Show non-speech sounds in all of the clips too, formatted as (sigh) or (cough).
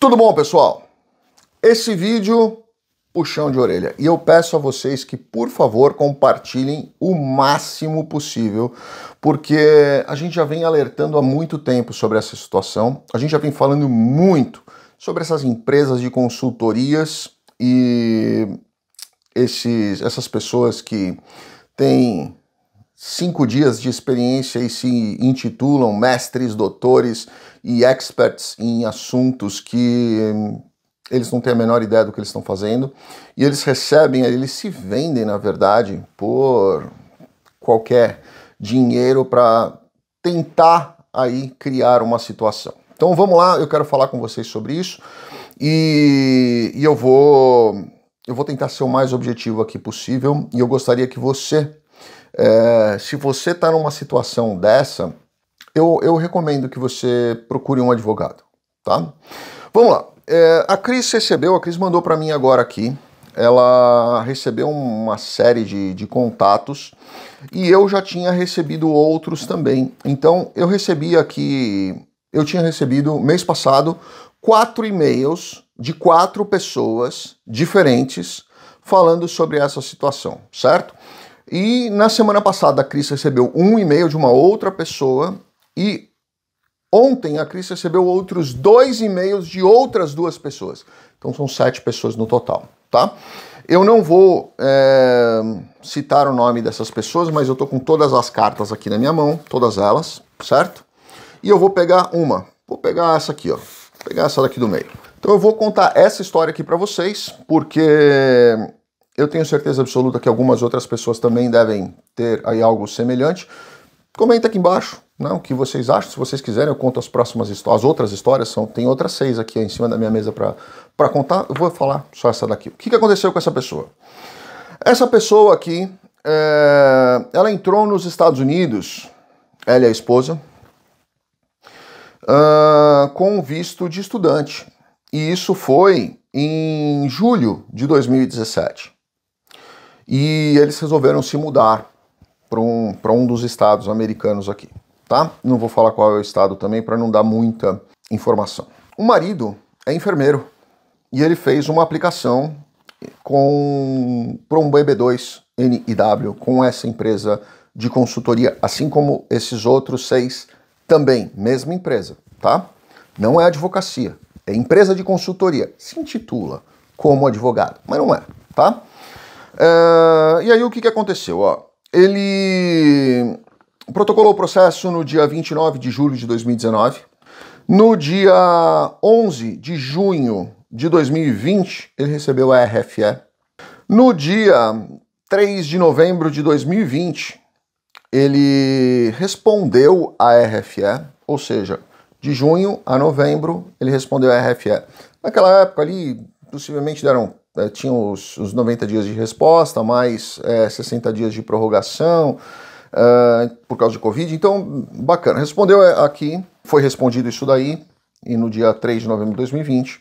Tudo bom, pessoal? Esse vídeo puxão de orelha. E eu peço a vocês que, por favor, compartilhem o máximo possível, porque a gente já vem alertando há muito tempo sobre essa situação. A gente já vem falando muito sobre essas empresas de consultorias e esses, essas pessoas que têm cinco dias de experiência e se intitulam mestres, doutores e experts em assuntos que hum, eles não têm a menor ideia do que eles estão fazendo e eles recebem, eles se vendem, na verdade, por qualquer dinheiro para tentar aí criar uma situação. Então vamos lá, eu quero falar com vocês sobre isso e, e eu vou eu vou tentar ser o mais objetivo aqui possível e eu gostaria que você é, se você está numa situação dessa, eu, eu, recomendo que você procure um advogado, tá? Vamos lá. É, a Cris recebeu, a Cris mandou para mim agora aqui. Ela recebeu uma série de, de contatos e eu já tinha recebido outros também. Então eu recebi aqui, eu tinha recebido mês passado quatro e-mails de quatro pessoas diferentes falando sobre essa situação, certo? E na semana passada a Cris recebeu um e-mail de uma outra pessoa e ontem a Cris recebeu outros dois e-mails de outras duas pessoas. Então são sete pessoas no total, tá? Eu não vou é, citar o nome dessas pessoas, mas eu tô com todas as cartas aqui na minha mão, todas elas, certo? E eu vou pegar uma. Vou pegar essa aqui, ó. Vou pegar essa daqui do meio. Então eu vou contar essa história aqui para vocês, porque eu tenho certeza absoluta que algumas outras pessoas também devem ter aí algo semelhante. Comenta aqui embaixo né, o que vocês acham. Se vocês quiserem, eu conto as próximas histórias. As outras histórias são. Tem outras seis aqui em cima da minha mesa para contar. Eu vou falar só essa daqui. O que, que aconteceu com essa pessoa? Essa pessoa aqui, é, ela entrou nos Estados Unidos, ela é a esposa, uh, com visto de estudante. E isso foi em julho de 2017 e eles resolveram se mudar para um, um dos estados americanos aqui, tá? Não vou falar qual é o estado também para não dar muita informação. O marido é enfermeiro e ele fez uma aplicação com para um BB2 NIW com essa empresa de consultoria, assim como esses outros seis também, mesma empresa, tá? Não é advocacia, é empresa de consultoria, se intitula como advogado, mas não é, tá? Uh, e aí o que, que aconteceu? Ó, ele protocolou o processo no dia 29 de julho de 2019. No dia 11 de junho de 2020, ele recebeu a RFE. No dia 3 de novembro de 2020, ele respondeu a RFE, ou seja, de junho a novembro ele respondeu a RFE. Naquela época ali, possivelmente deram é, tinha os, os 90 dias de resposta, mais é, 60 dias de prorrogação é, por causa de Covid. Então, bacana. Respondeu é, aqui, foi respondido isso daí, e no dia 3 de novembro de 2020.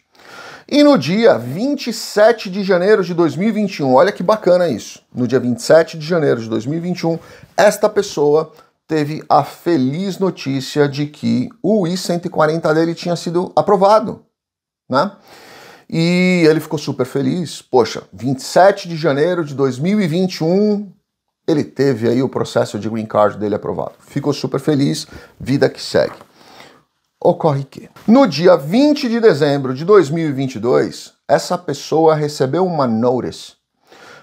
E no dia 27 de janeiro de 2021, olha que bacana isso. No dia 27 de janeiro de 2021, esta pessoa teve a feliz notícia de que o I-140 dele tinha sido aprovado, né? E ele ficou super feliz. Poxa, 27 de janeiro de 2021, ele teve aí o processo de green card dele aprovado. Ficou super feliz, vida que segue. Ocorre que no dia 20 de dezembro de 2022, essa pessoa recebeu uma notice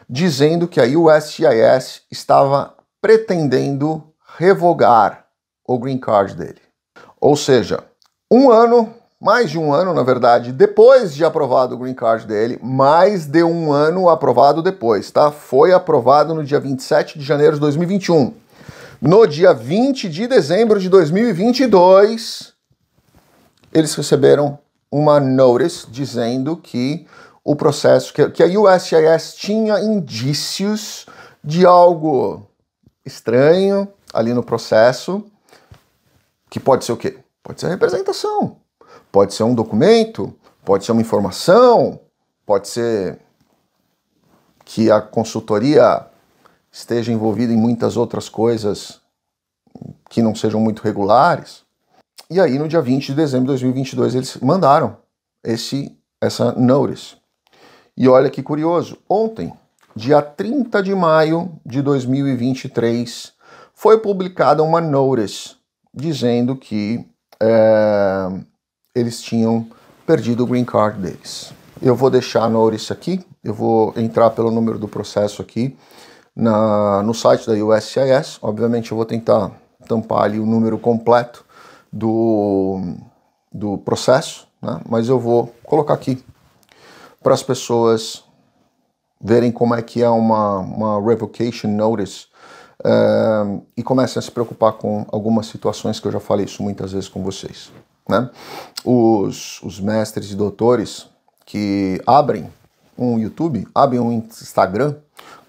dizendo que a USCIS estava pretendendo revogar o green card dele. Ou seja, um ano mais de um ano, na verdade, depois de aprovado o green card dele, mais de um ano aprovado depois, tá? Foi aprovado no dia 27 de janeiro de 2021. No dia 20 de dezembro de 2022, eles receberam uma notice dizendo que o processo, que, que a USIS tinha indícios de algo estranho ali no processo, que pode ser o quê? Pode ser representação Pode ser um documento, pode ser uma informação, pode ser que a consultoria esteja envolvida em muitas outras coisas que não sejam muito regulares. E aí, no dia 20 de dezembro de 2022, eles mandaram esse, essa notice. E olha que curioso, ontem, dia 30 de maio de 2023, foi publicada uma notice dizendo que é, eles tinham perdido o green card deles. Eu vou deixar no isso aqui, eu vou entrar pelo número do processo aqui na, no site da USCIS. Obviamente eu vou tentar tampar ali o número completo do, do processo, né? mas eu vou colocar aqui para as pessoas verem como é que é uma, uma revocation notice eh, e comecem a se preocupar com algumas situações que eu já falei isso muitas vezes com vocês né? Os, os mestres e doutores que abrem um YouTube, abrem um Instagram,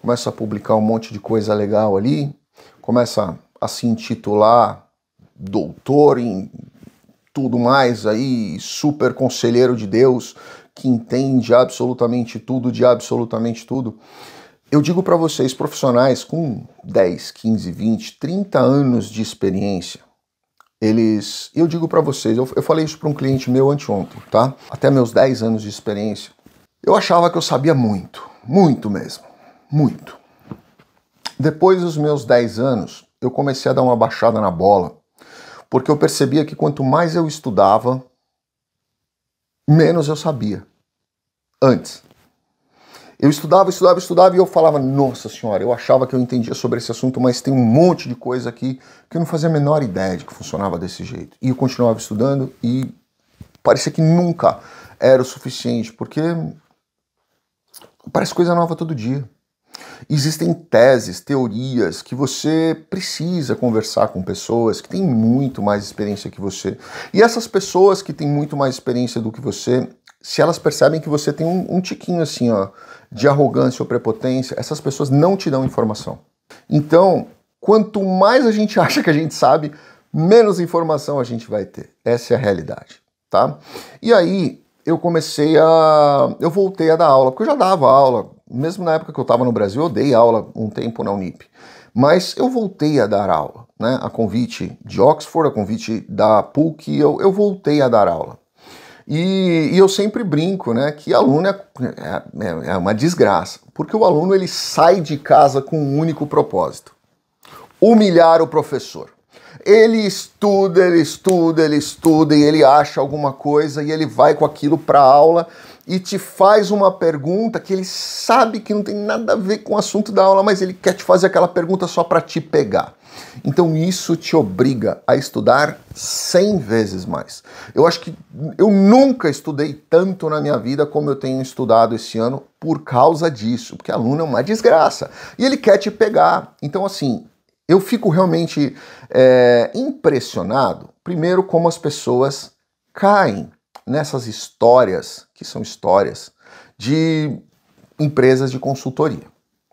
começam a publicar um monte de coisa legal ali, começa a se intitular doutor em tudo mais aí, super conselheiro de Deus, que entende absolutamente tudo, de absolutamente tudo. Eu digo para vocês, profissionais com 10, 15, 20, 30 anos de experiência, eles. Eu digo para vocês, eu, eu falei isso para um cliente meu anteontem, tá? Até meus 10 anos de experiência, eu achava que eu sabia muito, muito mesmo, muito. Depois dos meus 10 anos, eu comecei a dar uma baixada na bola, porque eu percebia que quanto mais eu estudava, menos eu sabia. Antes. Eu estudava, estudava, estudava e eu falava, nossa senhora, eu achava que eu entendia sobre esse assunto, mas tem um monte de coisa aqui que eu não fazia a menor ideia de que funcionava desse jeito. E eu continuava estudando e parecia que nunca era o suficiente, porque parece coisa nova todo dia. Existem teses, teorias que você precisa conversar com pessoas que têm muito mais experiência que você. E essas pessoas que têm muito mais experiência do que você, se elas percebem que você tem um, um tiquinho assim, ó, de arrogância ou prepotência, essas pessoas não te dão informação. Então, quanto mais a gente (laughs) acha que a gente sabe, menos informação a gente vai ter. Essa é a realidade, tá? E aí eu comecei a. Eu voltei a dar aula, porque eu já dava aula mesmo na época que eu estava no Brasil, eu dei aula um tempo na Unip. Mas eu voltei a dar aula, né? A convite de Oxford, a convite da PUC, eu, eu voltei a dar aula. E, e eu sempre brinco, né? Que aluno é, é, é uma desgraça, porque o aluno ele sai de casa com um único propósito: humilhar o professor. Ele estuda, ele estuda, ele estuda e ele acha alguma coisa e ele vai com aquilo para aula e te faz uma pergunta que ele sabe que não tem nada a ver com o assunto da aula, mas ele quer te fazer aquela pergunta só para te pegar. Então isso te obriga a estudar 100 vezes mais. Eu acho que eu nunca estudei tanto na minha vida como eu tenho estudado esse ano por causa disso, porque aluno é uma desgraça. E ele quer te pegar. Então assim, eu fico realmente é, impressionado, primeiro, como as pessoas caem nessas histórias, que são histórias de empresas de consultoria.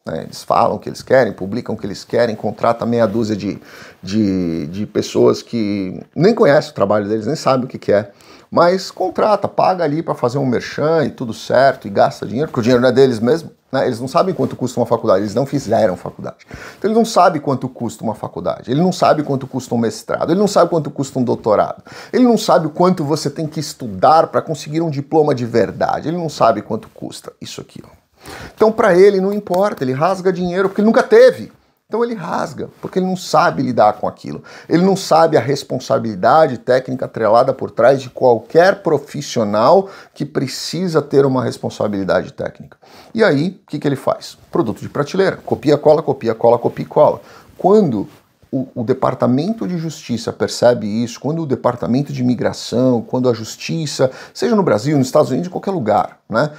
Né? Eles falam o que eles querem, publicam o que eles querem, contratam meia dúzia de, de, de pessoas que nem conhecem o trabalho deles, nem sabem o que, que é, mas contrata, paga ali para fazer um merchan e tudo certo, e gasta dinheiro, porque o dinheiro não é deles mesmo. Né? Eles não sabem quanto custa uma faculdade, eles não fizeram faculdade. Então ele não sabe quanto custa uma faculdade, ele não sabe quanto custa um mestrado, ele não sabe quanto custa um doutorado, ele não sabe quanto você tem que estudar para conseguir um diploma de verdade, ele não sabe quanto custa isso aqui. Ó. Então para ele não importa, ele rasga dinheiro porque ele nunca teve. Então ele rasga, porque ele não sabe lidar com aquilo. Ele não sabe a responsabilidade técnica atrelada por trás de qualquer profissional que precisa ter uma responsabilidade técnica. E aí, o que, que ele faz? Produto de prateleira. Copia, cola, copia, cola, copia e cola. Quando o, o, Departamento de Justiça percebe isso, quando o Departamento de Imigração, quando a Justiça, seja no Brasil, nos Estados Unidos, em qualquer lugar, né,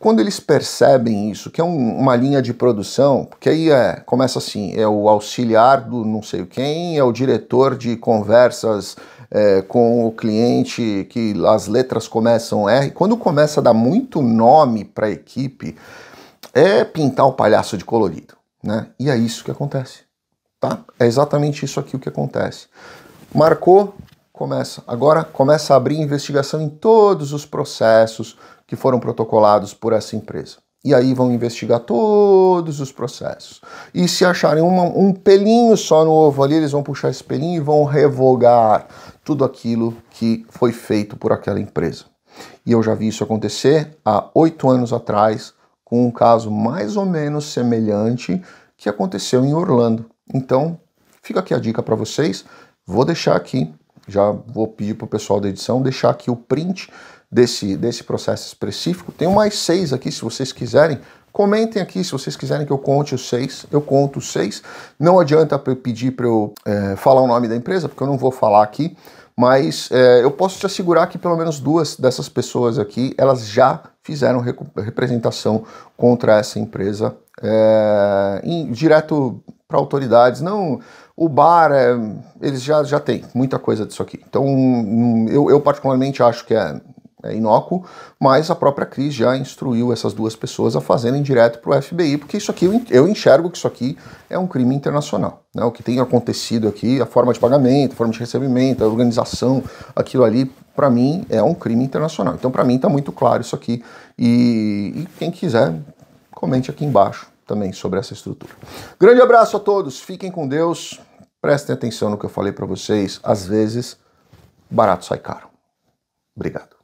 quando eles percebem isso, que é um, uma linha de produção, porque aí é, começa assim, é o auxiliar do não sei quem, é o diretor de conversas é, com o cliente, que as letras começam R. Quando começa a dar muito nome para a equipe, é pintar o palhaço de colorido, né? E é isso que acontece, tá? É exatamente isso aqui o que acontece. Marcou, começa. Agora começa a abrir investigação em todos os processos, que foram protocolados por essa empresa. E aí vão investigar todos os processos. E se acharem uma, um pelinho só no ovo ali, eles vão puxar esse pelinho e vão revogar tudo aquilo que foi feito por aquela empresa. E eu já vi isso acontecer há oito anos atrás, com um caso mais ou menos semelhante que aconteceu em Orlando. Então, fica aqui a dica para vocês. Vou deixar aqui, já vou pedir para o pessoal da edição deixar aqui o print desse, desse processo específico. Tenho mais seis aqui, se vocês quiserem. Comentem aqui se vocês quiserem que eu conte os seis. Eu conto os seis. Não adianta pedir para eu é, falar o nome da empresa, porque eu não vou falar aqui. Mas é, eu posso te assegurar que pelo menos duas dessas pessoas aqui, elas já fizeram representação contra essa empresa é, em, direto para autoridades. Não, o bar, é, eles já, já têm muita coisa disso aqui. Então, hum, eu, eu particularmente acho que é é inócuo, mas a própria Cris já instruiu essas duas pessoas a fazerem direto para o FBI, porque isso aqui eu enxergo que isso aqui é um crime internacional. Né? O que tem acontecido aqui, a forma de pagamento, a forma de recebimento, a organização, aquilo ali, para mim é um crime internacional. Então, para mim está muito claro isso aqui. E, e quem quiser, comente aqui embaixo também sobre essa estrutura. Grande abraço a todos, fiquem com Deus, prestem atenção no que eu falei para vocês. Às vezes, barato sai caro. Obrigado.